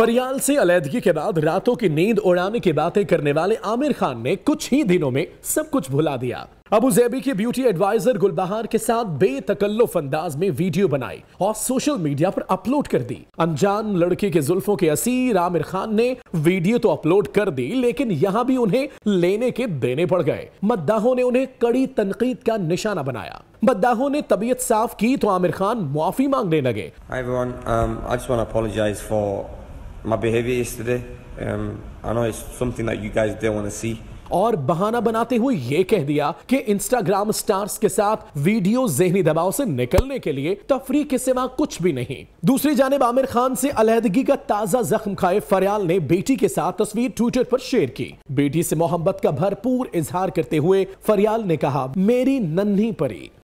फरियाल से अलीहदगी के बाद रातों की नींद उड़ाने की बातें करने वाले आमिर खान ने कुछ ही दिनों में सब कुछ भुला दिया अबू जेबी के ब्यूटी एडवाइजर गुलबहार के साथ बेतकल्लुफ अंदाज में वीडियो बनाई और सोशल मीडिया पर अपलोड कर दी अनजान लड़की के जुल्फों के असीर आमिर खान ने वीडियो तो अपलोड कर दी लेकिन यहाँ भी उन्हें लेने के देने पड़ गए मद्दाहों ने उन्हें कड़ी तनकीद का निशाना बनाया मद्दाहों ने तबीयत साफ की तो आमिर खान माफी मांगने लगे my behavior yesterday. Um, I know it's something that you guys didn't want to see. और बहाना बनाते हुए ये कह दिया कि इंस्टाग्राम स्टार्स के साथ वीडियो जहनी दबाव से निकलने के लिए तफरी के सिवा कुछ भी नहीं दूसरी जानब आमिर खान से अलहदगी का ताजा जख्म खाए फरियाल ने बेटी के साथ तस्वीर ट्विटर पर शेयर की बेटी से मोहब्बत का भरपूर इजहार करते हुए फरियाल ने कहा मेरी नन्ही परी